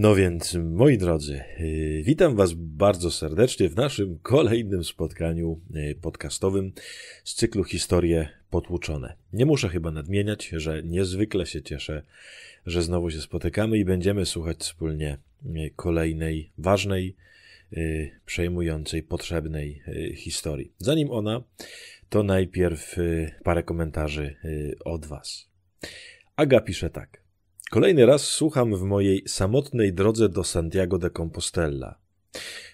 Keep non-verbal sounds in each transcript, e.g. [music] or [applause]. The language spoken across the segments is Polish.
No więc, moi drodzy, y, witam Was bardzo serdecznie w naszym kolejnym spotkaniu y, podcastowym z cyklu Historie Potłuczone. Nie muszę chyba nadmieniać, że niezwykle się cieszę, że znowu się spotykamy i będziemy słuchać wspólnie y, kolejnej ważnej, przejmującej, potrzebnej historii. Zanim ona, to najpierw parę komentarzy od Was. Aga pisze tak. Kolejny raz słucham w mojej samotnej drodze do Santiago de Compostela.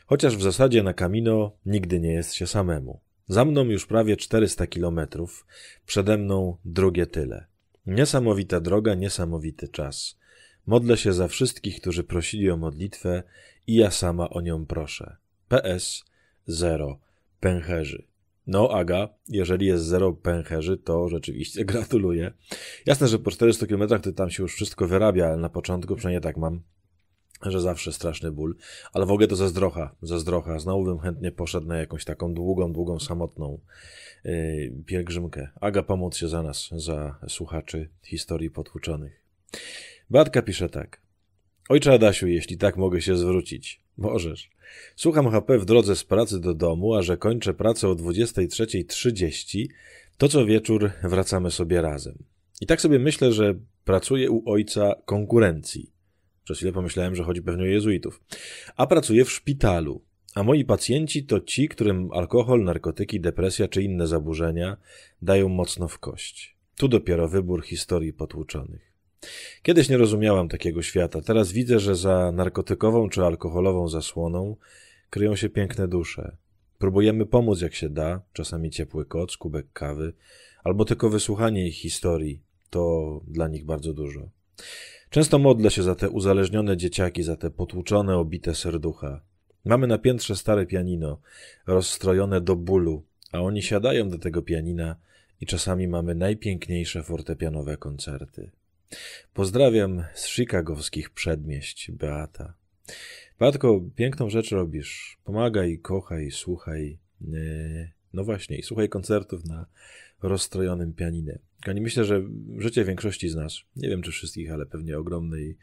Chociaż w zasadzie na Camino nigdy nie jest się samemu. Za mną już prawie 400 kilometrów, przede mną drugie tyle. Niesamowita droga, niesamowity czas. Modlę się za wszystkich, którzy prosili o modlitwę i ja sama o nią proszę. PS 0 Pęcherzy. No, Aga, jeżeli jest zero pęcherzy, to rzeczywiście [laughs] gratuluję. Jasne, że po 400 km to tam się już wszystko wyrabia, ale na początku przynajmniej tak mam, że zawsze straszny ból. Ale w ogóle to zazdrocha, zazdrocha. Znowu bym chętnie poszedł na jakąś taką długą, długą, samotną yy, pielgrzymkę. Aga, pomóc się za nas, za słuchaczy historii potłuczonych. Batka pisze tak. Ojcze Adasiu, jeśli tak mogę się zwrócić. Możesz. Słucham HP w drodze z pracy do domu, a że kończę pracę o 23.30, to co wieczór wracamy sobie razem. I tak sobie myślę, że pracuję u ojca konkurencji. Przez chwilę pomyślałem, że chodzi pewnie o jezuitów. A pracuję w szpitalu. A moi pacjenci to ci, którym alkohol, narkotyki, depresja czy inne zaburzenia dają mocno w kość. Tu dopiero wybór historii potłuczonych. Kiedyś nie rozumiałam takiego świata. Teraz widzę, że za narkotykową czy alkoholową zasłoną kryją się piękne dusze. Próbujemy pomóc jak się da, czasami ciepły koc, kubek kawy, albo tylko wysłuchanie ich historii. To dla nich bardzo dużo. Często modlę się za te uzależnione dzieciaki, za te potłuczone, obite serducha. Mamy na piętrze stare pianino, rozstrojone do bólu, a oni siadają do tego pianina i czasami mamy najpiękniejsze fortepianowe koncerty. Pozdrawiam z chicagowskich przedmieść, Beata. Beatko, piękną rzecz robisz. Pomagaj, kochaj, słuchaj. E, no właśnie, słuchaj koncertów na rozstrojonym pianinie. Kochani, myślę, że życie większości z nas, nie wiem czy wszystkich, ale pewnie ogromnej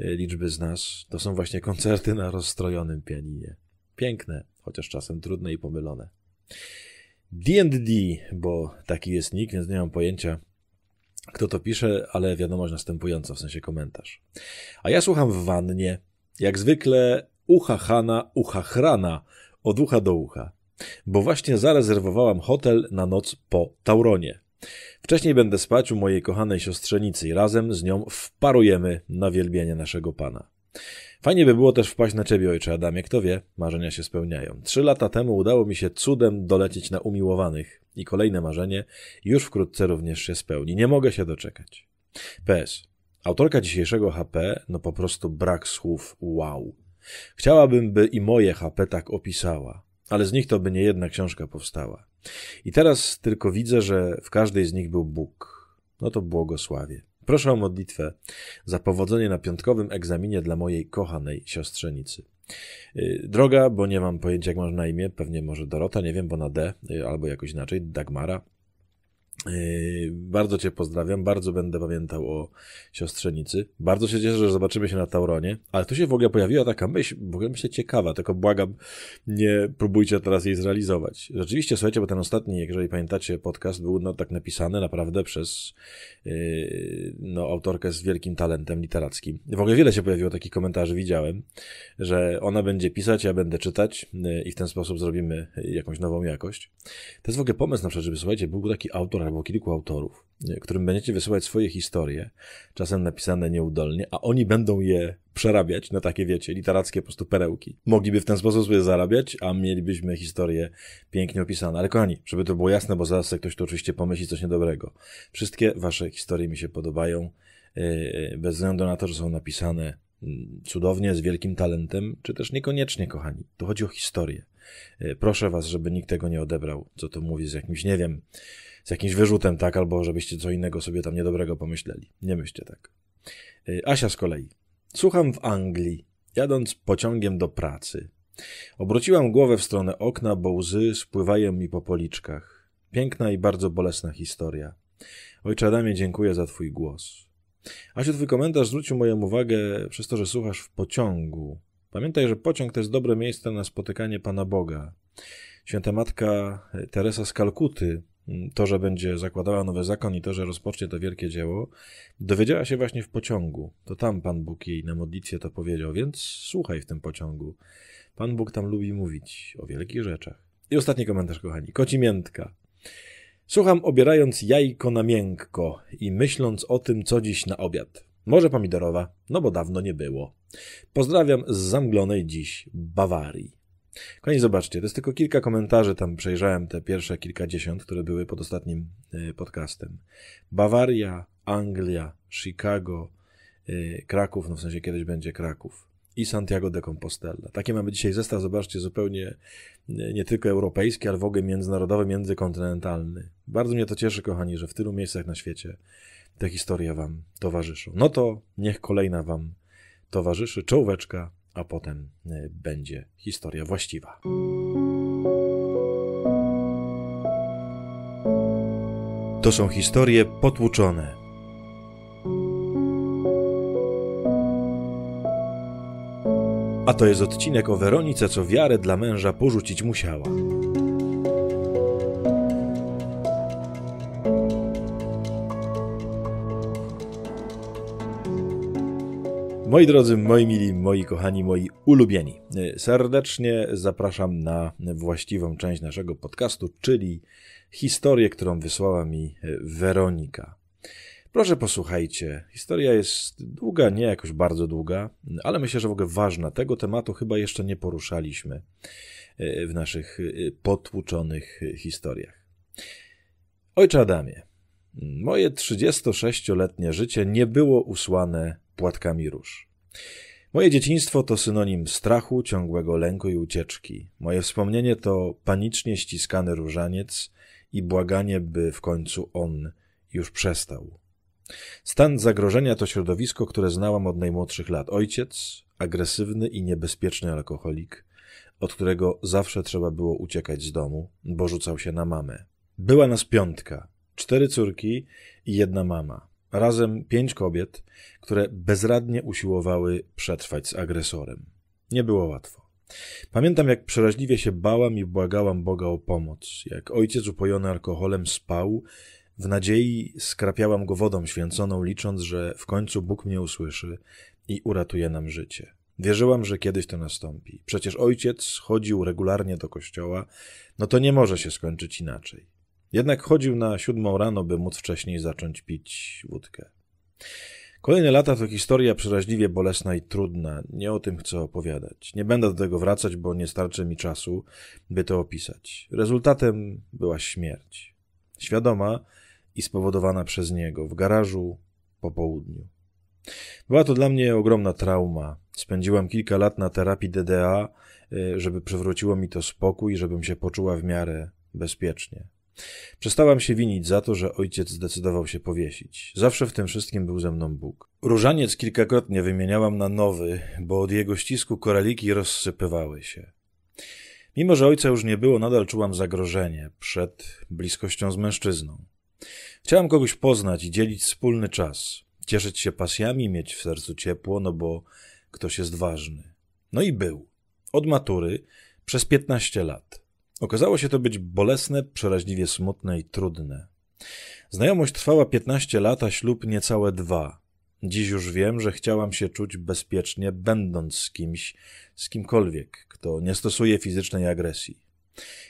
e, liczby z nas, to są właśnie koncerty na rozstrojonym pianinie. Piękne, chociaż czasem trudne i pomylone. D&D, bo taki jest nick, więc nie mam pojęcia, kto to pisze, ale wiadomość następująca, w sensie komentarz. A ja słucham w wannie, jak zwykle ucha Hana, ucha Hrana, od ucha do ucha, bo właśnie zarezerwowałam hotel na noc po Tauronie. Wcześniej będę spać u mojej kochanej siostrzenicy i razem z nią wparujemy na wielbienie naszego Pana. Fajnie by było też wpaść na ciebie, ojcze Adamie, kto wie, marzenia się spełniają. Trzy lata temu udało mi się cudem dolecieć na umiłowanych i kolejne marzenie już wkrótce również się spełni. Nie mogę się doczekać. PS. Autorka dzisiejszego HP, no po prostu brak słów wow. Chciałabym, by i moje HP tak opisała, ale z nich to by nie jedna książka powstała. I teraz tylko widzę, że w każdej z nich był Bóg. No to błogosławie. Proszę o modlitwę za powodzenie na piątkowym egzaminie dla mojej kochanej siostrzenicy. Y, droga, bo nie mam pojęcia jak masz na imię, pewnie może Dorota, nie wiem, bo na D y, albo jakoś inaczej, Dagmara, Yy, bardzo Cię pozdrawiam, bardzo będę pamiętał o siostrzenicy. Bardzo się cieszę, że zobaczymy się na Tauronie. Ale tu się w ogóle pojawiła taka myśl, w ogóle myślę ciekawa, tylko błagam, nie próbujcie teraz jej zrealizować. Rzeczywiście, słuchajcie, bo ten ostatni, jeżeli pamiętacie, podcast był no, tak napisany naprawdę przez yy, no, autorkę z wielkim talentem literackim. W ogóle wiele się pojawiło takich komentarzy, widziałem, że ona będzie pisać, ja będę czytać yy, i w ten sposób zrobimy jakąś nową jakość. To jest w ogóle pomysł na przykład, żeby, słuchajcie, był taki autor albo kilku autorów, y, którym będziecie wysyłać swoje historie, czasem napisane nieudolnie, a oni będą je przerabiać na takie, wiecie, literackie po prostu perełki. Mogliby w ten sposób sobie zarabiać, a mielibyśmy historie pięknie opisane. Ale kochani, żeby to było jasne, bo zaraz ktoś tu oczywiście pomyśli coś niedobrego. Wszystkie wasze historie mi się podobają, y, y, bez względu na to, że są napisane mm, cudownie, z wielkim talentem, czy też niekoniecznie, kochani. Tu chodzi o historię. Y, proszę was, żeby nikt tego nie odebrał, co to mówi z jakimś, nie wiem, z jakimś wyrzutem, tak, albo żebyście co innego sobie tam niedobrego pomyśleli. Nie myślcie tak. Y, Asia z kolei. Słucham w Anglii, jadąc pociągiem do pracy. Obróciłam głowę w stronę okna, bo łzy spływają mi po policzkach. Piękna i bardzo bolesna historia. Ojcze Adamie, dziękuję za twój głos. Asiu, twój komentarz zwrócił moją uwagę przez to, że słuchasz w pociągu. Pamiętaj, że pociąg to jest dobre miejsce na spotykanie Pana Boga. Święta Matka Teresa z Kalkuty, mm, to, że będzie zakładała nowy zakon i to, że rozpocznie to wielkie dzieło, dowiedziała się właśnie w pociągu. To tam Pan Bóg jej na modlitwie to powiedział, więc słuchaj w tym pociągu. Pan Bóg tam lubi mówić o wielkich rzeczach. I ostatni komentarz, kochani. Miętka. Słucham obierając jajko na miękko i myśląc o tym, co dziś na obiad. Może pomidorowa, no bo dawno nie było. Pozdrawiam z zamglonej dziś Bawarii. Kochani, zobaczcie, to jest tylko kilka komentarzy, tam przejrzałem te pierwsze kilkadziesiąt, które były pod ostatnim e, podcastem. Bawaria, Anglia, Chicago, e, Kraków, no w sensie kiedyś będzie Kraków i Santiago de Compostela. Takie mamy dzisiaj zestaw, zobaczcie, zupełnie e, nie tylko europejski, ale w ogóle międzynarodowy, międzykontynentalny. Bardzo mnie to cieszy, kochani, że w tylu miejscach na świecie te historie wam towarzyszą. No to niech kolejna wam towarzyszy czołóweczka, a potem e, będzie historia właściwa. To są historie potłuczone. A to jest odcinek o Weronice, co wiarę dla męża porzucić musiała. Moi drodzy, moi mili, moi kochani, moi ulubieni, serdecznie zapraszam na właściwą część naszego podcastu, czyli historię, którą wysłała mi Weronika. Proszę posłuchajcie, historia jest długa, nie jakoś bardzo długa, ale myślę, że w ogóle ważna. Tego tematu chyba jeszcze nie poruszaliśmy w naszych potłuczonych historiach. Ojcze Adamie, moje 36-letnie życie nie było usłane płatkami róż. Moje dzieciństwo to synonim strachu, ciągłego lęku i ucieczki. Moje wspomnienie to panicznie ściskany różaniec i błaganie, by w końcu on już przestał. Stan zagrożenia to środowisko, które znałam od najmłodszych lat. Ojciec, agresywny i niebezpieczny alkoholik, od którego zawsze trzeba było uciekać z domu, bo rzucał się na mamę. Była nas piątka, cztery córki i jedna mama razem pięć kobiet, które bezradnie usiłowały przetrwać z agresorem. Nie było łatwo. Pamiętam, jak przeraźliwie się bałam i błagałam Boga o pomoc, jak ojciec upojony alkoholem spał, w nadziei skrapiałam go wodą święconą, licząc, że w końcu Bóg mnie usłyszy i uratuje nam życie. Wierzyłam, że kiedyś to nastąpi. Przecież ojciec chodził regularnie do kościoła, no to nie może się skończyć inaczej. Jednak chodził na siódmą rano, by móc wcześniej zacząć pić wódkę. Kolejne lata to historia przeraźliwie bolesna i trudna. Nie o tym chcę opowiadać. Nie będę do tego wracać, bo nie starczy mi czasu, by to opisać. Rezultatem była śmierć. Świadoma i spowodowana przez niego w garażu po południu. Była to dla mnie ogromna trauma. Spędziłam kilka lat na terapii DDA, y, żeby przywróciło mi to spokój, żebym się poczuła w miarę bezpiecznie. Przestałam się winić za to, że ojciec zdecydował się powiesić. Zawsze w tym wszystkim był ze mną Bóg. Różaniec kilkakrotnie wymieniałam na nowy, bo od jego ścisku koraliki rozsypywały się. Mimo, że ojca już nie było, nadal czułam zagrożenie przed bliskością z mężczyzną. Chciałam kogoś poznać i dzielić wspólny czas, cieszyć się pasjami, mieć w sercu ciepło, no bo ktoś jest ważny. No i był. Od matury przez 15 lat. Okazało się to być bolesne, przeraźliwie smutne i trudne. Znajomość trwała 15 lat, a ślub niecałe dwa. Dziś już wiem, że chciałam się czuć bezpiecznie, będąc z kimś, z kimkolwiek, kto nie stosuje fizycznej agresji.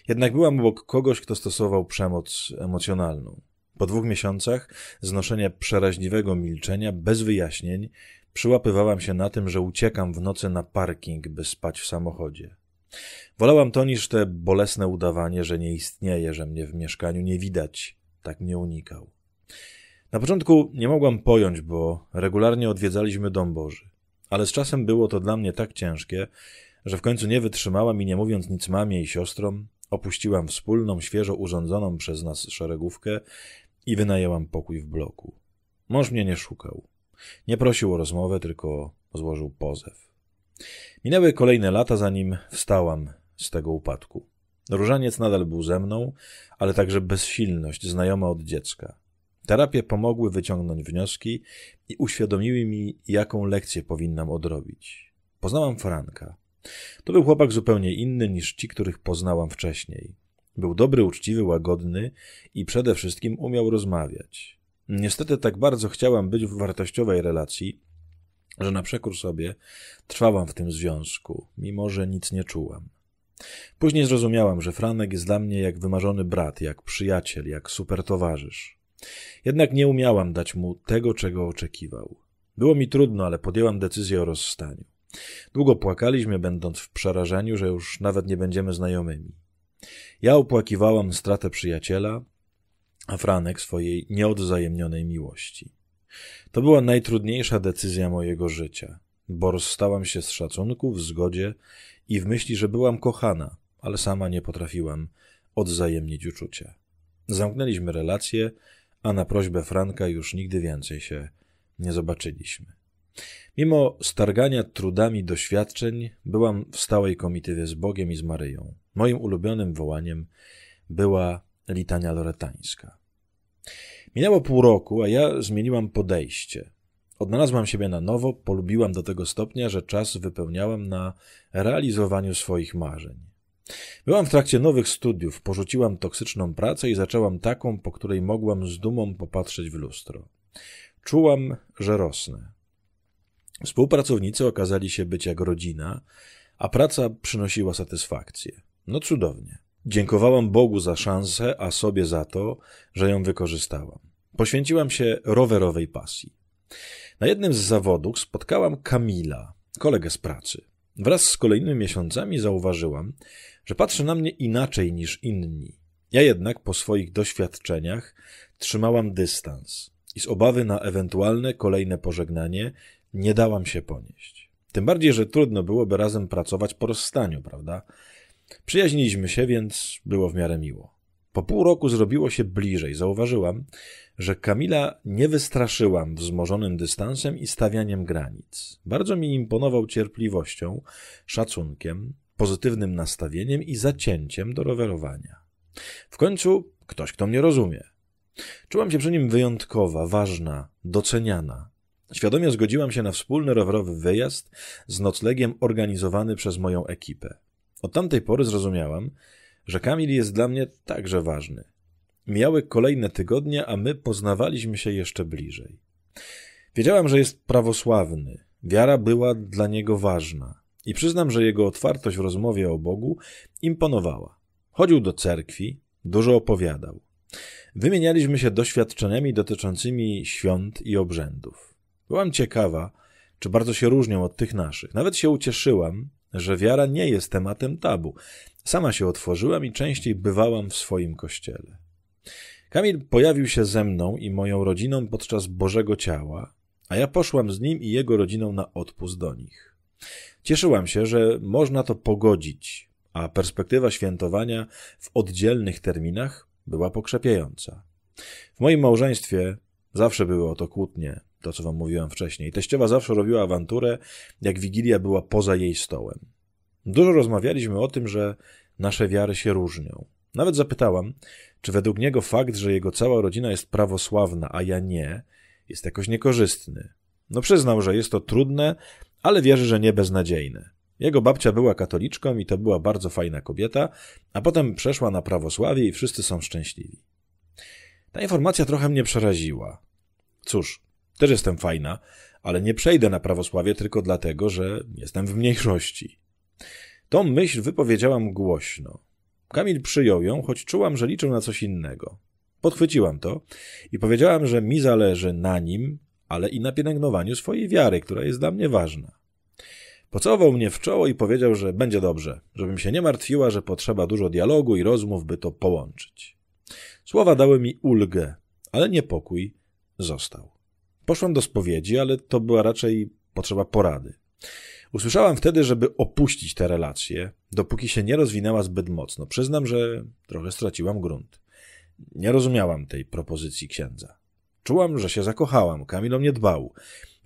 Jednak byłam obok kogoś, kto stosował przemoc emocjonalną. Po dwóch miesiącach znoszenia przeraźliwego milczenia, bez wyjaśnień, przyłapywałam się na tym, że uciekam w nocy na parking, by spać w samochodzie. Wolałam to niż te bolesne udawanie, że nie istnieje, że mnie w mieszkaniu nie widać. Tak mnie unikał. Na początku nie mogłam pojąć, bo regularnie odwiedzaliśmy dom Boży. Ale z czasem było to dla mnie tak ciężkie, że w końcu nie wytrzymałam i nie mówiąc nic mamie i siostrom, opuściłam wspólną, świeżo urządzoną przez nas szeregówkę i wynajęłam pokój w bloku. Mąż mnie nie szukał. Nie prosił o rozmowę, tylko złożył pozew. Minęły kolejne lata, zanim wstałam z tego upadku. Różaniec nadal był ze mną, ale także bezsilność znajoma od dziecka. Terapie pomogły wyciągnąć wnioski i uświadomiły mi, jaką lekcję powinnam odrobić. Poznałam Franka. To był chłopak zupełnie inny niż ci, których poznałam wcześniej. Był dobry, uczciwy, łagodny i przede wszystkim umiał rozmawiać. Niestety tak bardzo chciałam być w wartościowej relacji, że na przekór sobie trwałam w tym związku, mimo że nic nie czułam. Później zrozumiałam, że Franek jest dla mnie jak wymarzony brat, jak przyjaciel, jak super towarzysz. Jednak nie umiałam dać mu tego, czego oczekiwał. Było mi trudno, ale podjęłam decyzję o rozstaniu. Długo płakaliśmy, będąc w przerażeniu, że już nawet nie będziemy znajomymi. Ja opłakiwałam stratę przyjaciela, a Franek swojej nieodzajemnionej miłości. To była najtrudniejsza decyzja mojego życia, bo rozstałam się z szacunku, w zgodzie i w myśli, że byłam kochana, ale sama nie potrafiłam odzajemnić uczucia. Zamknęliśmy relacje, a na prośbę Franka już nigdy więcej się nie zobaczyliśmy. Mimo stargania trudami doświadczeń, byłam w stałej komitywie z Bogiem i z Maryją. Moim ulubionym wołaniem była litania loretańska. Minęło pół roku, a ja zmieniłam podejście. Odnalazłam siebie na nowo, polubiłam do tego stopnia, że czas wypełniałam na realizowaniu swoich marzeń. Byłam w trakcie nowych studiów, porzuciłam toksyczną pracę i zaczęłam taką, po której mogłam z dumą popatrzeć w lustro. Czułam, że rosnę. Współpracownicy okazali się być jak rodzina, a praca przynosiła satysfakcję. No cudownie. Dziękowałam Bogu za szansę, a sobie za to, że ją wykorzystałam. Poświęciłam się rowerowej pasji. Na jednym z zawodów spotkałam Kamila, kolegę z pracy. Wraz z kolejnymi miesiącami zauważyłam, że patrzy na mnie inaczej niż inni. Ja jednak po swoich doświadczeniach trzymałam dystans i z obawy na ewentualne kolejne pożegnanie nie dałam się ponieść. Tym bardziej, że trudno byłoby razem pracować po rozstaniu, prawda? Przyjaźniliśmy się, więc było w miarę miło. Po pół roku zrobiło się bliżej. Zauważyłam, że Kamila nie wystraszyłam wzmożonym dystansem i stawianiem granic. Bardzo mi imponował cierpliwością, szacunkiem, pozytywnym nastawieniem i zacięciem do rowerowania. W końcu ktoś, kto mnie rozumie. Czułam się przy nim wyjątkowa, ważna, doceniana. Świadomie zgodziłam się na wspólny rowerowy wyjazd z noclegiem organizowany przez moją ekipę. Od tamtej pory zrozumiałam, że Kamil jest dla mnie także ważny. Mijały kolejne tygodnie, a my poznawaliśmy się jeszcze bliżej. Wiedziałam, że jest prawosławny. Wiara była dla niego ważna. I przyznam, że jego otwartość w rozmowie o Bogu imponowała. Chodził do cerkwi, dużo opowiadał. Wymienialiśmy się doświadczeniami dotyczącymi świąt i obrzędów. Byłam ciekawa, czy bardzo się różnią od tych naszych. Nawet się ucieszyłam, że wiara nie jest tematem tabu. Sama się otworzyłam i częściej bywałam w swoim kościele. Kamil pojawił się ze mną i moją rodziną podczas Bożego Ciała, a ja poszłam z nim i jego rodziną na odpust do nich. Cieszyłam się, że można to pogodzić, a perspektywa świętowania w oddzielnych terminach była pokrzepiająca. W moim małżeństwie Zawsze były o to kłótnie, to co wam mówiłem wcześniej. Teściowa zawsze robiła awanturę, jak Wigilia była poza jej stołem. Dużo rozmawialiśmy o tym, że nasze wiary się różnią. Nawet zapytałam, czy według niego fakt, że jego cała rodzina jest prawosławna, a ja nie, jest jakoś niekorzystny. No przyznał, że jest to trudne, ale wierzy, że nie beznadziejne. Jego babcia była katoliczką i to była bardzo fajna kobieta, a potem przeszła na prawosławie i wszyscy są szczęśliwi. Ta informacja trochę mnie przeraziła. Cóż, też jestem fajna, ale nie przejdę na prawosławie tylko dlatego, że jestem w mniejszości. Tą myśl wypowiedziałam głośno. Kamil przyjął ją, choć czułam, że liczył na coś innego. Podchwyciłam to i powiedziałam, że mi zależy na nim, ale i na pielęgnowaniu swojej wiary, która jest dla mnie ważna. Pocałował mnie w czoło i powiedział, że będzie dobrze, żebym się nie martwiła, że potrzeba dużo dialogu i rozmów, by to połączyć. Słowa dały mi ulgę, ale niepokój został. Poszłam do spowiedzi, ale to była raczej potrzeba porady. Usłyszałam wtedy, żeby opuścić tę relację, dopóki się nie rozwinęła zbyt mocno. Przyznam, że trochę straciłam grunt. Nie rozumiałam tej propozycji księdza. Czułam, że się zakochałam, Kamil o mnie dbał.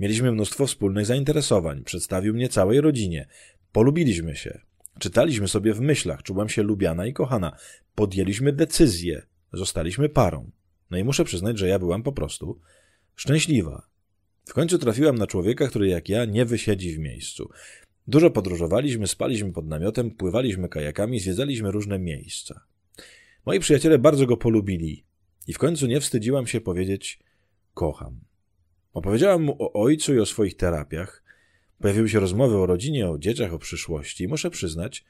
Mieliśmy mnóstwo wspólnych zainteresowań, przedstawił mnie całej rodzinie. Polubiliśmy się. Czytaliśmy sobie w myślach, czułam się lubiana i kochana. Podjęliśmy decyzję, Zostaliśmy parą. No i muszę przyznać, że ja byłam po prostu szczęśliwa. W końcu trafiłam na człowieka, który jak ja nie wysiedzi w miejscu. Dużo podróżowaliśmy, spaliśmy pod namiotem, pływaliśmy kajakami, zwiedzaliśmy różne miejsca. Moi przyjaciele bardzo go polubili i w końcu nie wstydziłam się powiedzieć kocham. Opowiedziałam mu o ojcu i o swoich terapiach. Pojawiły się rozmowy o rodzinie, o dzieciach, o przyszłości. I muszę przyznać,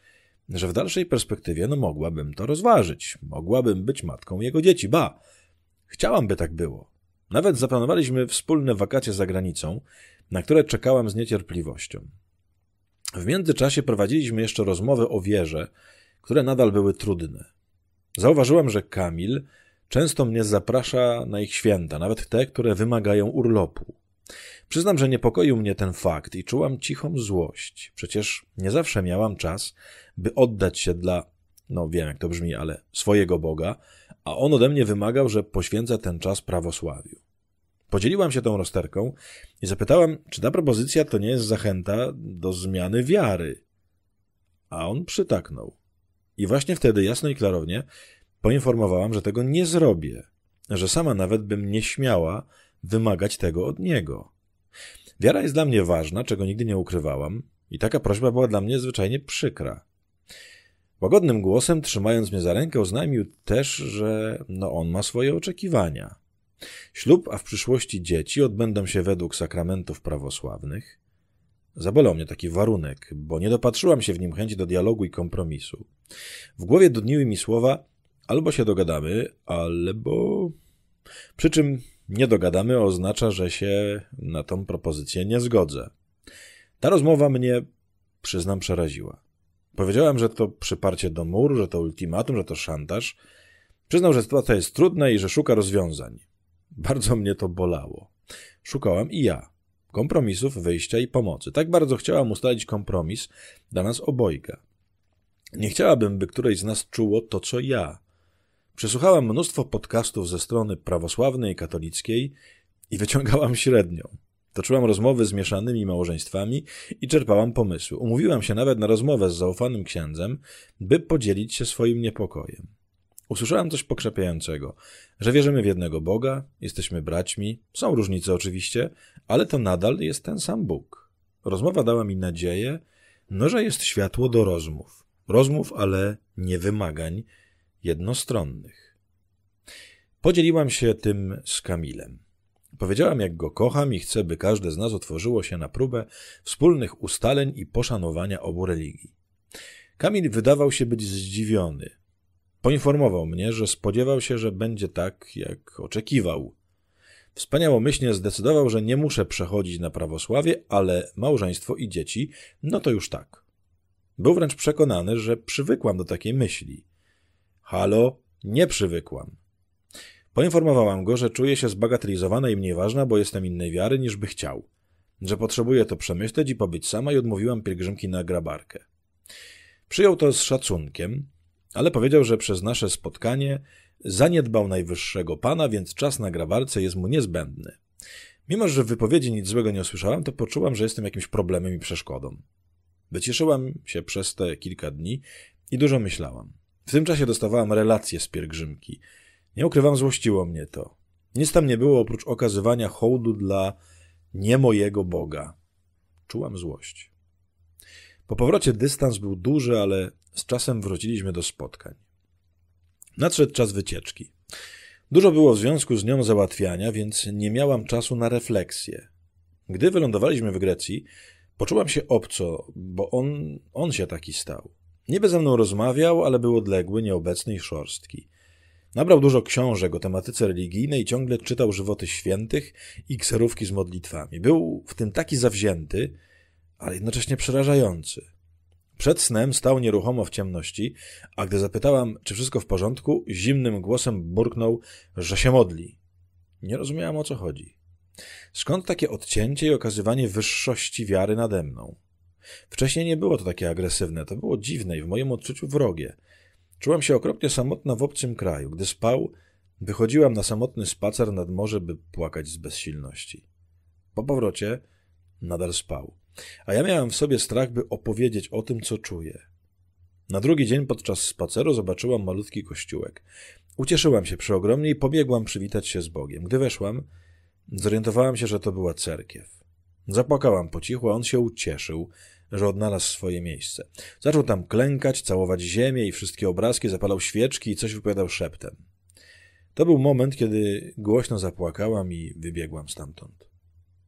że w dalszej perspektywie no mogłabym to rozważyć, mogłabym być matką jego dzieci, ba, chciałam by tak było. Nawet zaplanowaliśmy wspólne wakacje za granicą, na które czekałam z niecierpliwością. W międzyczasie prowadziliśmy jeszcze rozmowy o wierze, które nadal były trudne. Zauważyłam, że Kamil często mnie zaprasza na ich święta, nawet te, które wymagają urlopu. Przyznam, że niepokoił mnie ten fakt i czułam cichą złość. Przecież nie zawsze miałam czas, by oddać się dla, no wiem jak to brzmi, ale swojego Boga, a on ode mnie wymagał, że poświęca ten czas prawosławiu. Podzieliłam się tą rozterką i zapytałam, czy ta propozycja to nie jest zachęta do zmiany wiary. A on przytaknął. I właśnie wtedy jasno i klarownie poinformowałam, że tego nie zrobię, że sama nawet bym nie śmiała wymagać tego od niego. Wiara jest dla mnie ważna, czego nigdy nie ukrywałam, i taka prośba była dla mnie zwyczajnie przykra. Łagodnym głosem, trzymając mnie za rękę, oznajmił też, że no on ma swoje oczekiwania. Ślub, a w przyszłości dzieci odbędą się według sakramentów prawosławnych. Zabolał mnie taki warunek, bo nie dopatrzyłam się w nim chęci do dialogu i kompromisu. W głowie dudniły mi słowa albo się dogadamy, albo... Przy czym nie dogadamy oznacza, że się na tą propozycję nie zgodzę. Ta rozmowa mnie, przyznam, przeraziła. Powiedziałem, że to przyparcie do muru, że to ultimatum, że to szantaż. Przyznał, że sytuacja jest trudna i że szuka rozwiązań. Bardzo mnie to bolało. Szukałam i ja. Kompromisów, wyjścia i pomocy. Tak bardzo chciałam ustalić kompromis dla nas obojga. Nie chciałabym, by któreś z nas czuło to, co ja. Przesłuchałam mnóstwo podcastów ze strony prawosławnej i katolickiej i wyciągałam średnią. Toczyłam rozmowy z mieszanymi małżeństwami i czerpałam pomysły. Umówiłam się nawet na rozmowę z zaufanym księdzem, by podzielić się swoim niepokojem. Usłyszałam coś pokrzepiającego, że wierzymy w jednego Boga, jesteśmy braćmi, są różnice oczywiście, ale to nadal jest ten sam Bóg. Rozmowa dała mi nadzieję, no że jest światło do rozmów. Rozmów, ale nie wymagań jednostronnych. Podzieliłam się tym z Kamilem. Powiedziałam, jak go kocham i chcę, by każde z nas otworzyło się na próbę wspólnych ustaleń i poszanowania obu religii. Kamil wydawał się być zdziwiony. Poinformował mnie, że spodziewał się, że będzie tak, jak oczekiwał. Wspaniałomyślnie zdecydował, że nie muszę przechodzić na prawosławie, ale małżeństwo i dzieci, no to już tak. Był wręcz przekonany, że przywykłam do takiej myśli. Halo, nie przywykłam. Poinformowałam go, że czuję się zbagatelizowana i mniej ważna, bo jestem innej wiary niż by chciał. Że potrzebuję to przemyśleć i pobyć sama i odmówiłam pielgrzymki na grabarkę. Przyjął to z szacunkiem, ale powiedział, że przez nasze spotkanie zaniedbał najwyższego pana, więc czas na grabarce jest mu niezbędny. Mimo, że w wypowiedzi nic złego nie usłyszałam, to poczułam, że jestem jakimś problemem i przeszkodą. Wycieszyłam się przez te kilka dni i dużo myślałam. W tym czasie dostawałam relacje z pielgrzymki – nie ukrywam, złościło mnie to. Nic tam nie było oprócz okazywania hołdu dla nie mojego Boga. Czułam złość. Po powrocie dystans był duży, ale z czasem wróciliśmy do spotkań. Nadszedł czas wycieczki. Dużo było w związku z nią załatwiania, więc nie miałam czasu na refleksję. Gdy wylądowaliśmy w Grecji, poczułam się obco, bo on, on się taki stał. Niby ze mną rozmawiał, ale był odległy, nieobecny i szorstki. Nabrał dużo książek o tematyce religijnej, ciągle czytał żywoty świętych i kserówki z modlitwami. Był w tym taki zawzięty, ale jednocześnie przerażający. Przed snem stał nieruchomo w ciemności, a gdy zapytałam, czy wszystko w porządku, zimnym głosem burknął, że się modli. Nie rozumiałam o co chodzi. Skąd takie odcięcie i okazywanie wyższości wiary nade mną? Wcześniej nie było to takie agresywne, to było dziwne i w moim odczuciu wrogie. Czułam się okropnie samotna w obcym kraju. Gdy spał, wychodziłam na samotny spacer nad morze, by płakać z bezsilności. Po powrocie nadal spał. A ja miałam w sobie strach, by opowiedzieć o tym, co czuję. Na drugi dzień podczas spaceru zobaczyłam malutki kościółek. Ucieszyłam się przeogromnie i pobiegłam przywitać się z Bogiem. Gdy weszłam, zorientowałam się, że to była cerkiew. Zapłakałam po cichu, a on się ucieszył że odnalazł swoje miejsce. Zaczął tam klękać, całować ziemię i wszystkie obrazki, zapalał świeczki i coś wypowiadał szeptem. To był moment, kiedy głośno zapłakałam i wybiegłam stamtąd.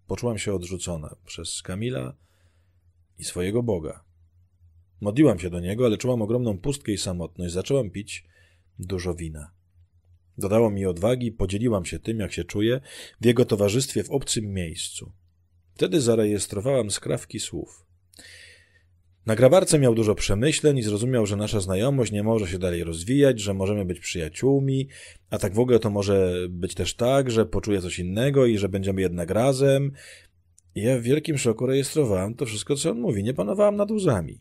Poczułam się odrzucona przez Kamila i swojego Boga. Modliłam się do niego, ale czułam ogromną pustkę i samotność. Zaczęłam pić dużo wina. Dodało mi odwagi, podzieliłam się tym, jak się czuję, w jego towarzystwie w obcym miejscu. Wtedy zarejestrowałam skrawki słów. Na grabarce miał dużo przemyśleń i zrozumiał, że nasza znajomość nie może się dalej rozwijać, że możemy być przyjaciółmi, a tak w ogóle to może być też tak, że poczuje coś innego i że będziemy jednak razem. I ja w wielkim szoku rejestrowałem to wszystko, co on mówi, nie panowałem nad łzami.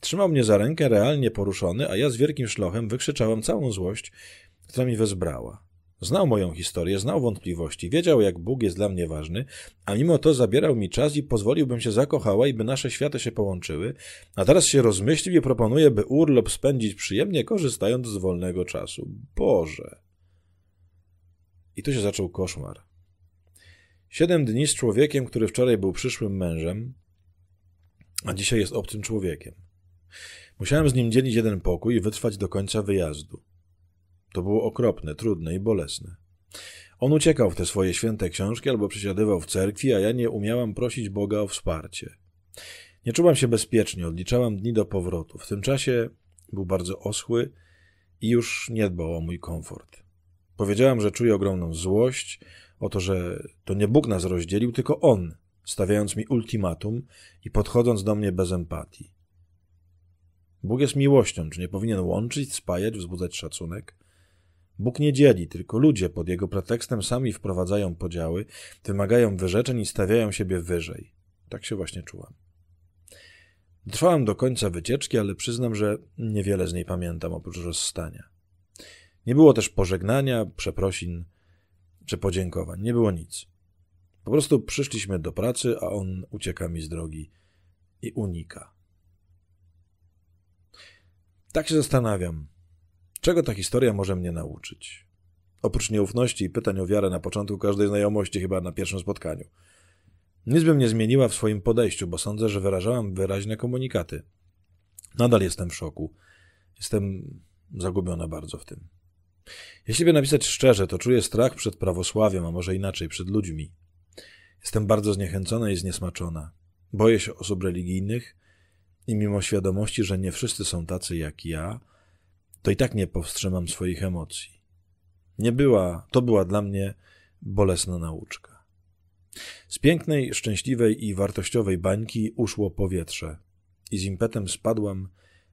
Trzymał mnie za rękę realnie poruszony, a ja z wielkim szlochem wykrzyczałem całą złość, która mi wezbrała. Znał moją historię, znał wątpliwości, wiedział, jak Bóg jest dla mnie ważny, a mimo to zabierał mi czas i pozwoliłbym się zakochała i by nasze światy się połączyły, a teraz się rozmyślił i proponuje, by urlop spędzić przyjemnie, korzystając z wolnego czasu. Boże! I tu się zaczął koszmar. Siedem dni z człowiekiem, który wczoraj był przyszłym mężem, a dzisiaj jest obcym człowiekiem. Musiałem z nim dzielić jeden pokój i wytrwać do końca wyjazdu. To było okropne, trudne i bolesne. On uciekał w te swoje święte książki albo przesiadywał w cerkwi, a ja nie umiałam prosić Boga o wsparcie. Nie czułam się bezpiecznie, odliczałam dni do powrotu. W tym czasie był bardzo oschły i już nie dbał o mój komfort. Powiedziałam, że czuję ogromną złość o to, że to nie Bóg nas rozdzielił, tylko On, stawiając mi ultimatum i podchodząc do mnie bez empatii. Bóg jest miłością, czy nie powinien łączyć, spajać, wzbudzać szacunek? Bóg nie dzieli, tylko ludzie pod jego pretekstem sami wprowadzają podziały, wymagają wyrzeczeń i stawiają siebie wyżej. Tak się właśnie czułam. Trwałam do końca wycieczki, ale przyznam, że niewiele z niej pamiętam oprócz rozstania. Nie było też pożegnania, przeprosin czy podziękowań. Nie było nic. Po prostu przyszliśmy do pracy, a on ucieka mi z drogi i unika. Tak się zastanawiam, Czego ta historia może mnie nauczyć? Oprócz nieufności i pytań o wiarę na początku każdej znajomości, chyba na pierwszym spotkaniu. Nic bym nie zmieniła w swoim podejściu, bo sądzę, że wyrażałam wyraźne komunikaty. Nadal jestem w szoku. Jestem zagubiona bardzo w tym. Jeśli by napisać szczerze, to czuję strach przed prawosławiem, a może inaczej, przed ludźmi. Jestem bardzo zniechęcona i zniesmaczona. Boję się osób religijnych i mimo świadomości, że nie wszyscy są tacy jak ja, to i tak nie powstrzymam swoich emocji. Nie była, to była dla mnie bolesna nauczka. Z pięknej, szczęśliwej i wartościowej bańki uszło powietrze i z impetem spadłam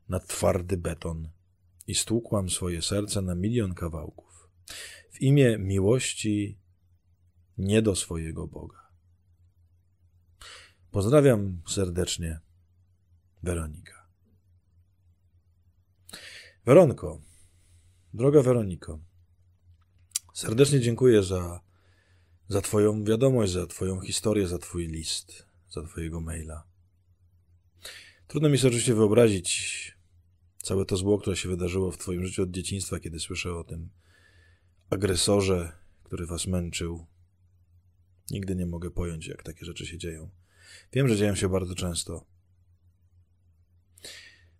na twardy beton i stłukłam swoje serce na milion kawałków. W imię miłości nie do swojego Boga. Pozdrawiam serdecznie, Weronika. Weronko, droga Weroniko, serdecznie dziękuję za, za Twoją wiadomość, za Twoją historię, za Twój list, za Twojego maila. Trudno mi sobie oczywiście wyobrazić całe to zło, które się wydarzyło w Twoim życiu od dzieciństwa, kiedy słyszę o tym agresorze, który Was męczył. Nigdy nie mogę pojąć, jak takie rzeczy się dzieją. Wiem, że dzieją się bardzo często.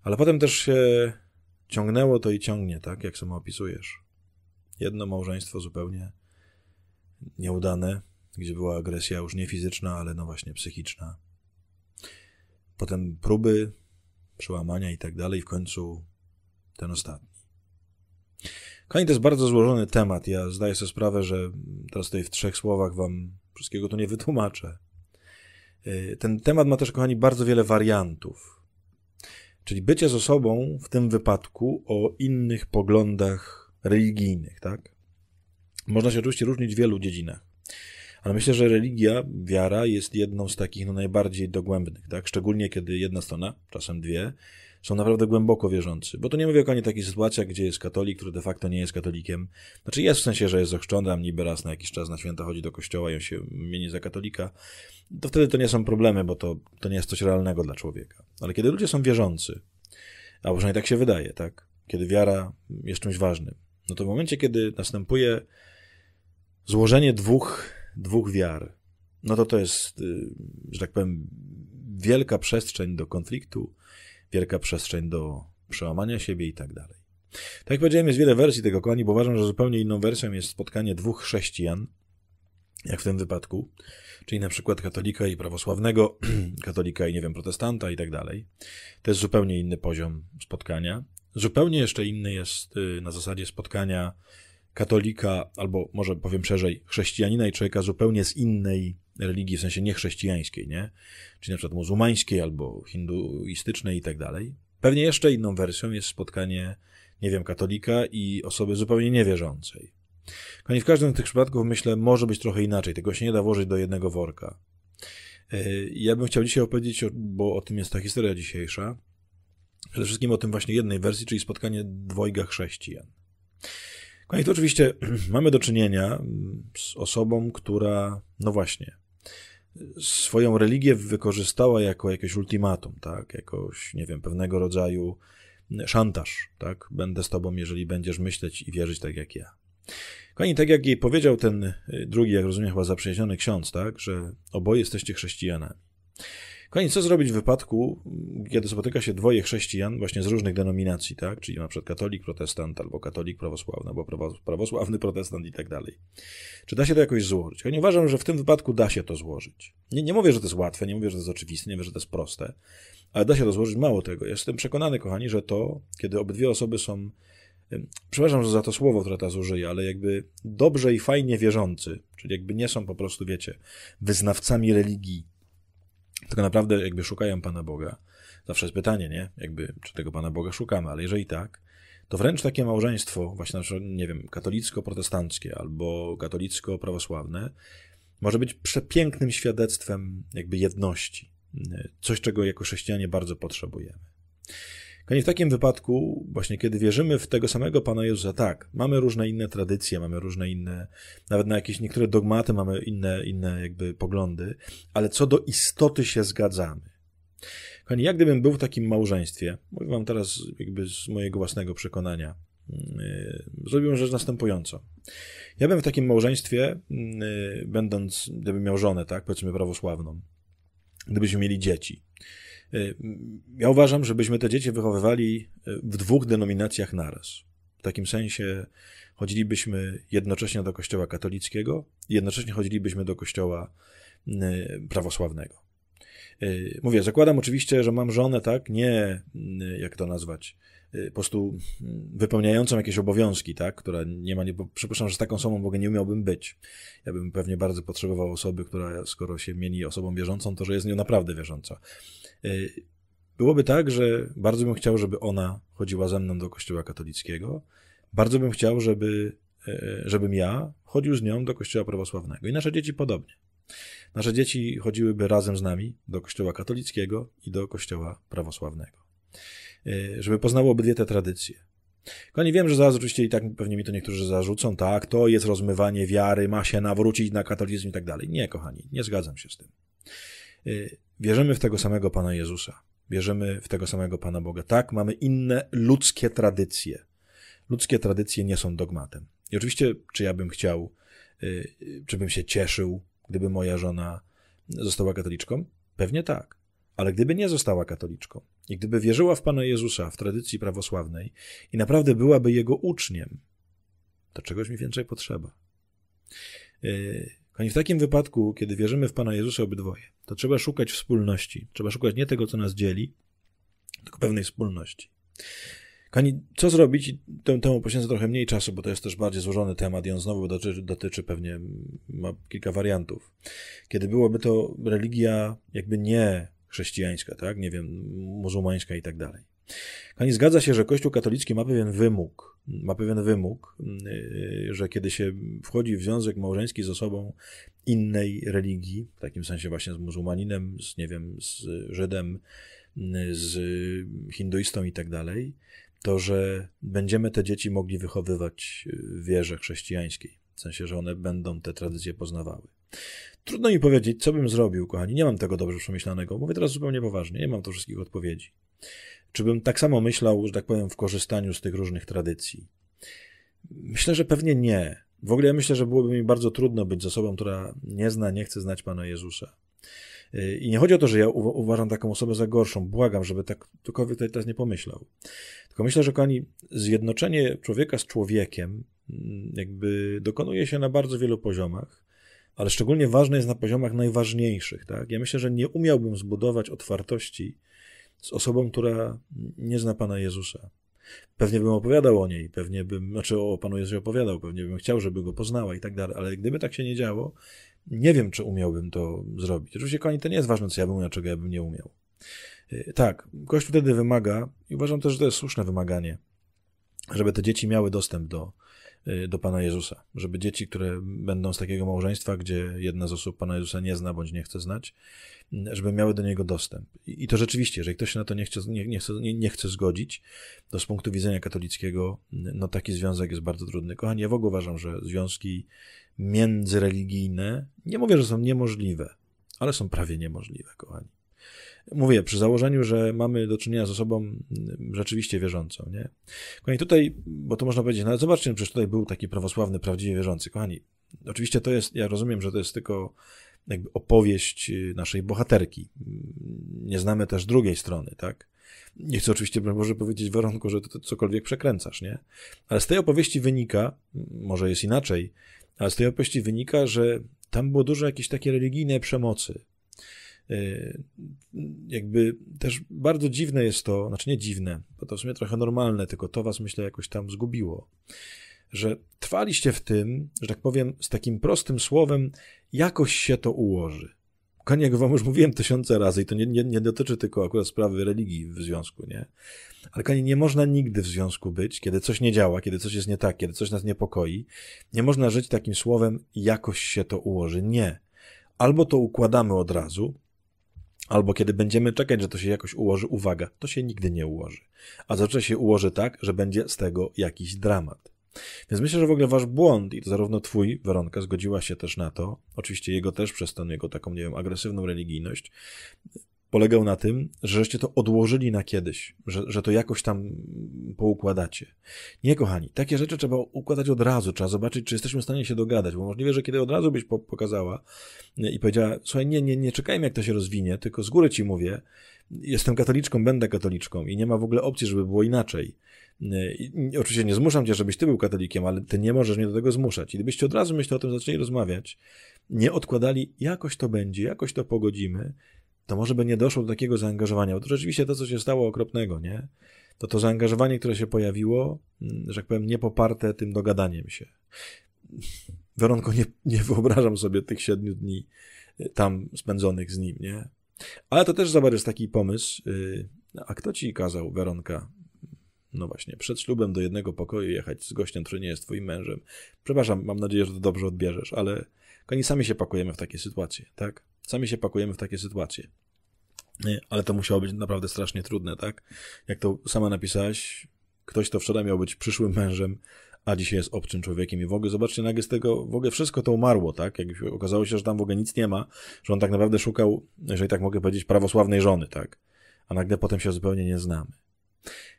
Ale potem też się ciągnęło to i ciągnie, tak jak samo opisujesz. Jedno małżeństwo zupełnie nieudane, gdzie była agresja już nie fizyczna, ale no właśnie psychiczna. Potem próby, przełamania i tak dalej, w końcu ten ostatni. Kochani, to jest bardzo złożony temat. Ja zdaję sobie sprawę, że teraz tutaj w trzech słowach wam wszystkiego to nie wytłumaczę. Y, ten temat ma też, kochani, bardzo wiele wariantów. Czyli bycie z osobą w tym wypadku o innych poglądach religijnych, tak? Można się oczywiście różnić w wielu dziedzinach. Ale myślę, że religia, wiara jest jedną z takich no, najbardziej dogłębnych, tak? Szczególnie kiedy jedna strona, czasem dwie, są naprawdę głęboko wierzący. Bo tu nie mówię o koniec takich sytuacjach, gdzie jest katolik, który de facto nie jest katolikiem. Znaczy jest w sensie, że jest ochrzczony, a niby raz na jakiś czas na święta chodzi do kościoła i on się mieni za katolika. To wtedy to nie są problemy, bo to, to nie jest coś realnego dla człowieka. Ale kiedy ludzie są wierzący, a przynajmniej tak się wydaje, tak? Kiedy wiara jest czymś ważnym, no to w momencie, kiedy następuje złożenie dwóch, dwóch wiar, no to to jest, y, że tak powiem, wielka przestrzeń do konfliktu wielka przestrzeń do przełamania siebie i tak dalej. Tak jak powiedziałem, jest wiele wersji tego, kochani, bo uważam, że zupełnie inną wersją jest spotkanie dwóch chrześcijan, jak w tym wypadku, czyli na przykład katolika i prawosławnego, [clears throat] katolika i, nie wiem, protestanta i tak dalej. To jest zupełnie inny poziom spotkania. Zupełnie jeszcze inny jest y, na zasadzie spotkania katolika, albo może powiem szerzej, chrześcijanina i człowieka zupełnie z innej religii, w sensie niechrześcijańskiej, nie? Czyli na przykład muzułmańskiej albo hinduistycznej i tak dalej. Pewnie jeszcze inną wersją jest spotkanie, nie wiem, katolika i osoby zupełnie niewierzącej. Koniec, w każdym z tych przypadków, myślę, może być trochę inaczej. Tego się nie da włożyć do jednego worka. E, ja bym chciał dzisiaj opowiedzieć, bo o tym jest ta historia dzisiejsza, przede wszystkim o tym właśnie jednej wersji, czyli spotkanie dwojga chrześcijan. Kochani, to oczywiście [clears throat] mamy do czynienia z osobą, która, no właśnie, swoją religię wykorzystała jako jakieś ultimatum, tak? Jakoś, nie wiem, pewnego rodzaju szantaż, tak? Będę z tobą, jeżeli będziesz myśleć i wierzyć tak jak ja. Kochani, tak jak jej powiedział ten y, drugi, jak rozumiem, chyba zaprzyjaźniony ksiądz, tak? Że oboje jesteście chrześcijanami. Kochani, co zrobić w wypadku, kiedy spotyka się dwoje chrześcijan właśnie z różnych denominacji, tak? Czyli na przykład katolik, protestant, albo katolik prawosławny, albo prawosławny protestant i tak dalej. Czy da się to jakoś złożyć? Kochani, uważam, że w tym wypadku da się to złożyć. Nie, nie mówię, że to jest łatwe, nie mówię, że to jest oczywiste, nie mówię, że to jest proste, ale da się to złożyć. Mało tego, jestem przekonany, kochani, że to, kiedy obydwie osoby są przepraszam że za to słowo, które teraz użyję, ale jakby dobrze i fajnie wierzący, czyli jakby nie są po prostu, wiecie, wyznawcami religii, tak naprawdę jakby szukają Pana Boga. Zawsze jest pytanie, nie? Jakby, czy tego Pana Boga szukamy, ale jeżeli tak, to wręcz takie małżeństwo, właśnie, nie wiem, katolicko-protestanckie albo katolicko-prawosławne, może być przepięknym świadectwem jakby jedności. Coś, czego jako chrześcijanie bardzo potrzebujemy. Kochani, w takim wypadku, właśnie kiedy wierzymy w tego samego Pana Jezusa, tak, mamy różne inne tradycje, mamy różne inne, nawet na jakieś niektóre dogmaty mamy inne, inne jakby poglądy, ale co do istoty się zgadzamy. Kochani, jak gdybym był w takim małżeństwie, mówię wam teraz jakby z mojego własnego przekonania, mm, y, zrobiłem rzecz następująco. Ja bym w takim małżeństwie, mm, y, będąc, gdybym miał żonę, tak, powiedzmy prawosławną, gdybyśmy mieli dzieci, Y, ja uważam, żebyśmy te dzieci wychowywali y, w dwóch denominacjach naraz. W takim sensie chodzilibyśmy jednocześnie do kościoła katolickiego, jednocześnie chodzilibyśmy do kościoła y, prawosławnego. Mówię, zakładam oczywiście, że mam żonę, tak? Nie, jak to nazwać, Y, po prostu mm, wypełniającą jakieś obowiązki, tak, która nie ma, nie, bo przypuszczam, że z taką osobą w ogóle nie umiałbym być. Ja bym pewnie bardzo potrzebował osoby, która skoro się mieni osobą wierzącą, to że jest nią naprawdę wierząca. Y, byłoby tak, że bardzo bym chciał, żeby ona chodziła ze mną do kościoła katolickiego, bardzo bym chciał, żeby, e, żebym ja chodził z nią do kościoła prawosławnego i nasze dzieci podobnie. Nasze dzieci chodziłyby razem z nami do kościoła katolickiego i do kościoła prawosławnego. Y, żeby poznało obydwie te tradycje. Kochani, wiem, że zaraz oczywiście i tak pewnie mi to niektórzy zarzucą, tak, to jest rozmywanie wiary, ma się nawrócić na katolicyzm i tak dalej. Nie, kochani, nie zgadzam się z tym. Y, wierzymy w tego samego Pana Jezusa, wierzymy w tego samego Pana Boga. Tak, mamy inne ludzkie tradycje. Ludzkie tradycje nie są dogmatem. I oczywiście, czy ja bym chciał, y, czy bym się cieszył, gdyby moja żona została katoliczką? Pewnie tak. Ale gdyby nie została katoliczką i gdyby wierzyła w Pana Jezusa w tradycji prawosławnej i naprawdę byłaby jego uczniem, to czegoś mi więcej potrzeba. Yy, kochani, w takim wypadku, kiedy wierzymy w Pana Jezusa obydwoje, to trzeba szukać wspólności. Trzeba szukać nie tego, co nas dzieli, tylko pewnej wspólności. Kani co zrobić? Temu, temu poświęcę trochę mniej czasu, bo to jest też bardziej złożony temat i on znowu dotyczy, dotyczy pewnie, ma kilka wariantów. Kiedy byłoby to religia jakby nie chrześcijańska, tak? Nie wiem, muzułmańska i tak dalej. Pani zgadza się, że Kościół katolicki ma pewien wymóg, ma pewien wymóg, yy, że kiedy się wchodzi w związek małżeński z osobą innej religii, w takim sensie właśnie z muzułmaninem, z, nie wiem, z Żydem, yy, z hinduistą i tak dalej, to że będziemy te dzieci mogli wychowywać w wierze chrześcijańskiej, w sensie, że one będą te tradycje poznawały. Trudno mi powiedzieć, co bym zrobił, kochani. Nie mam tego dobrze przemyślanego. Mówię teraz zupełnie poważnie, nie mam tu wszystkich odpowiedzi. Czy bym tak samo myślał, że tak powiem, w korzystaniu z tych różnych tradycji? Myślę, że pewnie nie. W ogóle ja myślę, że byłoby mi bardzo trudno być z osobą, która nie zna, nie chce znać Pana Jezusa. I nie chodzi o to, że ja uważam taką osobę za gorszą. Błagam, żeby tak ktokolwiek tak tutaj teraz nie pomyślał. Tylko myślę, że kochani, zjednoczenie człowieka z człowiekiem mm, jakby dokonuje się na bardzo wielu poziomach ale szczególnie ważne jest na poziomach najważniejszych. Tak? Ja myślę, że nie umiałbym zbudować otwartości z osobą, która nie zna Pana Jezusa. Pewnie bym opowiadał o niej, pewnie bym, znaczy o Panu Jezusie opowiadał, pewnie bym chciał, żeby go poznała i tak dalej, ale gdyby tak się nie działo, nie wiem, czy umiałbym to zrobić. Oczywiście, kochani, to nie jest ważne, co ja bym umiał, czego ja bym nie umiał. Y, tak, Kościół wtedy wymaga, i uważam też, że to jest słuszne wymaganie, żeby te dzieci miały dostęp do, Y, do Pana Jezusa. Żeby dzieci, które będą z takiego małżeństwa, gdzie jedna z osób Pana Jezusa nie zna bądź nie chce znać, y, żeby miały do Niego dostęp. I, to rzeczywiście, jeżeli ktoś się na to nie chce, nie, nie, chce, nie, nie chce zgodzić, to z punktu widzenia katolickiego, y, no taki związek jest bardzo trudny. Kochani, ja w ogóle uważam, że związki międzyreligijne, nie mówię, że są niemożliwe, ale są prawie niemożliwe, kochani. Mówię, przy założeniu, że mamy do czynienia z osobą mm, rzeczywiście wierzącą, nie? Kochani, tutaj, bo to można powiedzieć, no ale zobaczcie, no przecież tutaj był taki prawosławny, prawdziwie wierzący. Kochani, oczywiście to jest, ja rozumiem, że to jest tylko jakby opowieść y, naszej bohaterki. Nie znamy też drugiej strony, tak? Nie chcę oczywiście, może powiedzieć warunku, że to cokolwiek przekręcasz, nie? Ale z tej opowieści wynika, może jest inaczej, ale z tej opowieści wynika, że tam było dużo jakiejś takiej religijnej przemocy. E, jakby też bardzo dziwne jest to, znaczy nie dziwne, bo to w sumie trochę normalne, tylko to was myślę jakoś tam zgubiło, że trwaliście w tym, że tak powiem, z takim prostym słowem, jakoś się to ułoży. Jak wam już mówiłem tysiące razy i to nie, nie, nie dotyczy tylko akurat sprawy religii w związku, nie? Ale kochani, nie można nigdy w związku być, kiedy coś nie działa, kiedy coś jest nie tak, kiedy coś nas niepokoi. Nie można żyć takim słowem, jakoś się to ułoży. Nie. Albo to układamy od razu, Albo kiedy będziemy czekać, że to się jakoś ułoży, uwaga, to się nigdy nie ułoży. A zazwyczaj się ułoży tak, że będzie z tego jakiś dramat. Więc myślę, że w ogóle wasz błąd, i to zarówno twój, Weronka, zgodziła się też na to, oczywiście jego też przez tę jego taką, nie wiem, agresywną religijność, polegał na tym, żeście to odłożyli na kiedyś, że, że to jakoś tam poukładacie. Nie, kochani, takie rzeczy trzeba układać od razu, trzeba zobaczyć, czy jesteśmy w stanie się dogadać, bo możliwe, że kiedy od razu byś pokazała e, i powiedziała, słuchaj, nie, nie, nie czekajmy, jak to się rozwinie, tylko z góry ci mówię, jestem katoliczką, będę katoliczką i nie ma w ogóle opcji, żeby było inaczej. E, I oczywiście nie zmuszam cię, żebyś ty był katolikiem, ale ty nie możesz mnie do tego zmuszać. I gdybyście od razu myślę o tym zaczęli rozmawiać, nie odkładali, jakoś to będzie, jakoś to pogodzimy, to może by nie doszło do takiego zaangażowania, bo to rzeczywiście to, co się stało okropnego, nie? To to zaangażowanie, które się pojawiło, mm, że tak powiem, niepoparte tym dogadaniem się. Weronko, nie, nie wyobrażam sobie tych siedmiu dni y, tam spędzonych z nim, nie? Ale to też zobacz, jest taki pomysł. Y, no, a kto ci kazał, Weronka? No właśnie, przed ślubem do jednego pokoju jechać z gościem, który nie jest twoim mężem. Przepraszam, mam nadzieję, że to dobrze odbierzesz, ale oni sami się pakujemy w takie sytuacje, tak? Sami się pakujemy w takie sytuacje. Ale to musiało być naprawdę strasznie trudne, tak? Jak to sama napisałaś, ktoś, to wczoraj miał być przyszłym mężem, a dzisiaj jest obcym człowiekiem. I w ogóle, zobaczcie, nagle z tego, w ogóle wszystko to umarło, tak? Jak okazało się, że tam w ogóle nic nie ma, że on tak naprawdę szukał, jeżeli tak mogę powiedzieć, prawosławnej żony, tak? A nagle potem się zupełnie nie znamy.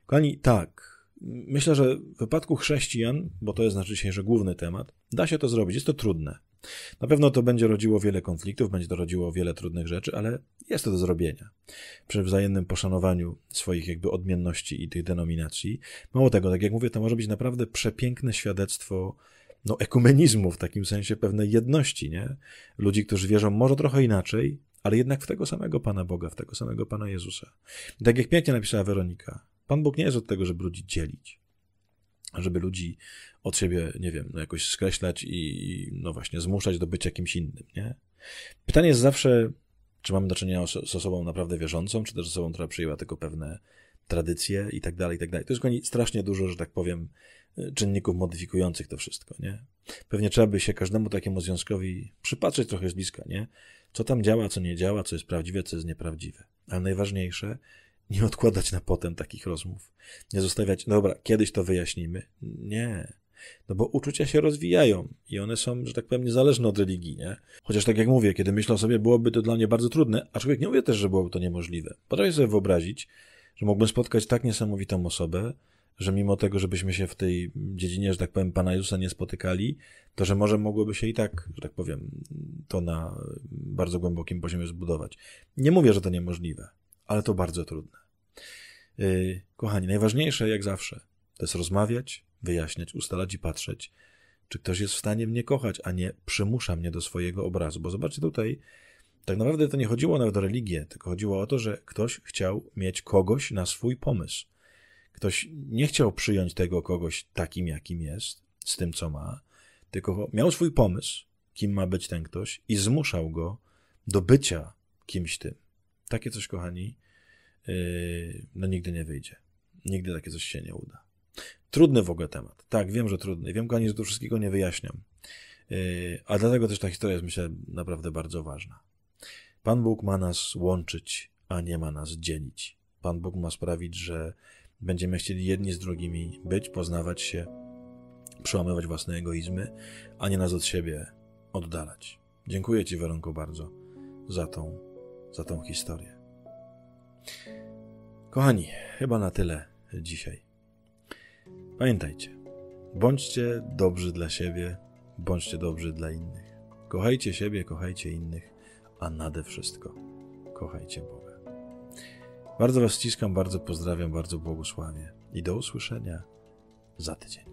Kochani, tak, myślę, że w wypadku chrześcijan, bo to jest nasz dzisiejszy główny temat, da się to zrobić. Jest to trudne. Na pewno to będzie rodziło wiele konfliktów, będzie to rodziło wiele trudnych rzeczy, ale jest to do zrobienia. Przy wzajemnym poszanowaniu swoich jakby odmienności i tych denominacji. Mało tego, tak jak mówię, to może być naprawdę przepiękne świadectwo no, ekumenizmu, w takim sensie pewnej jedności, nie? Ludzi, którzy wierzą może trochę inaczej, ale jednak w tego samego Pana Boga, w tego samego Pana Jezusa. I tak jak pięknie napisała Weronika, Pan Bóg nie jest od tego, żeby ludzi dzielić żeby ludzi od siebie, nie wiem, no jakoś skreślać i, no właśnie zmuszać do bycia kimś innym, nie? Pytanie jest zawsze, czy mamy do czynienia z osobą naprawdę wierzącą, czy też z osobą, która przyjęła tylko pewne tradycje i tak dalej, i tak dalej. To jest strasznie dużo, że tak powiem, y, czynników modyfikujących to wszystko, nie? Pewnie trzeba by się każdemu takiemu związkowi przypatrzeć trochę z bliska, nie? Co tam działa, co nie działa, co jest prawdziwe, co jest nieprawdziwe. Ale najważniejsze nie odkładać na potem takich rozmów. Nie zostawiać, no dobra, kiedyś to wyjaśnimy. Nie. No bo uczucia się rozwijają i one są, że tak powiem, niezależne od religii, nie? Chociaż tak jak mówię, kiedy myślę o sobie, byłoby to dla mnie bardzo trudne, aczkolwiek nie mówię też, że byłoby to niemożliwe. Potrafię sobie wyobrazić, że mógłbym spotkać tak niesamowitą osobę, że mimo tego, żebyśmy się w tej dziedzinie, że tak powiem, Pana Jezusa nie spotykali, to że może mogłoby się i tak, że tak powiem, to na bardzo głębokim poziomie zbudować. Nie mówię, że to niemożliwe, ale to bardzo trudne. Y, kochani, najważniejsze jak zawsze to jest rozmawiać, wyjaśniać, ustalać i patrzeć, czy ktoś jest w stanie mnie kochać, a nie przymusza mnie do swojego obrazu. Bo zobaczcie tutaj, tak naprawdę to nie chodziło nawet o religię, tylko chodziło o to, że ktoś chciał mieć kogoś na swój pomysł. Ktoś nie chciał przyjąć tego kogoś takim, jakim jest, z tym, co ma, tylko miał swój pomysł, kim ma być ten ktoś i zmuszał go do bycia kimś tym. Takie coś, kochani, Yy, no nigdy nie wyjdzie. Nigdy takie coś się nie uda. Trudny w ogóle temat. Tak, wiem, że trudny. Wiem, kochani, że tu wszystkiego nie wyjaśniam. Yy, a dlatego też ta historia jest, myślę, naprawdę bardzo ważna. Pan Bóg ma nas łączyć, a nie ma nas dzielić. Pan Bóg ma sprawić, że będziemy chcieli jedni z drugimi być, poznawać się, przełamywać własne egoizmy, a nie nas od siebie oddalać. Dziękuję Ci, Weronko, bardzo za tą, za tą historię. Kochani, chyba na tyle dzisiaj. Pamiętajcie, bądźcie dobrzy dla siebie, bądźcie dobrzy dla innych. Kochajcie siebie, kochajcie innych, a nade wszystko kochajcie Boga. Bardzo Was ściskam, bardzo pozdrawiam, bardzo błogosławię i do usłyszenia za tydzień.